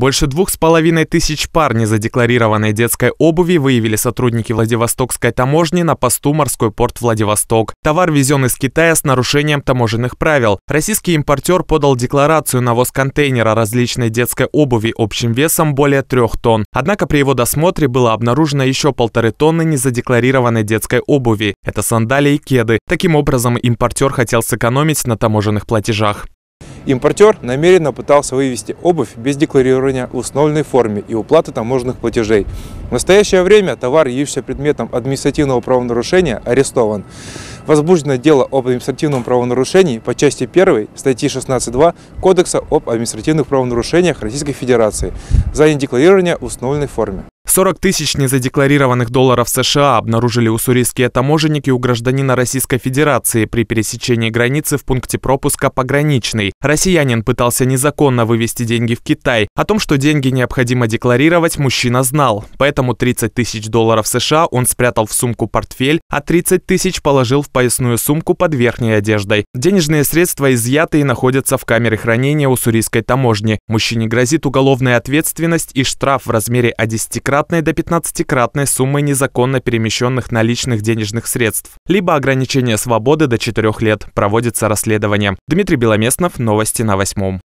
Больше двух с половиной тысяч пар незадекларированной детской обуви выявили сотрудники Владивостокской таможни на посту морской порт Владивосток. Товар везен из Китая с нарушением таможенных правил. Российский импортер подал декларацию на воз контейнера различной детской обуви общим весом более трех тонн. Однако при его досмотре было обнаружено еще полторы тонны незадекларированной детской обуви. Это сандалии и кеды. Таким образом, импортер хотел сэкономить на таможенных платежах. Импортер намеренно пытался вывести обувь без декларирования в установленной форме и уплаты таможенных платежей. В настоящее время товар, явившийся предметом административного правонарушения, арестован. Возбуждено дело об административном правонарушении по части 1 статьи 16.2 Кодекса об административных правонарушениях Российской Федерации за недекларирование в установленной форме. 40 тысяч незадекларированных долларов США обнаружили уссурийские таможенники у гражданина Российской Федерации при пересечении границы в пункте пропуска «Пограничный». Россиянин пытался незаконно вывести деньги в Китай. О том, что деньги необходимо декларировать, мужчина знал. Поэтому 30 тысяч долларов США он спрятал в сумку портфель, а 30 тысяч положил в поясную сумку под верхней одеждой. Денежные средства изъяты и находятся в камере хранения уссурийской таможни. Мужчине грозит уголовная ответственность и штраф в размере 11 крат кратной до 15-кратной суммы незаконно перемещенных наличных денежных средств, либо ограничение свободы до 4 лет. Проводится расследование. Дмитрий Беломестнов, новости на восьмом.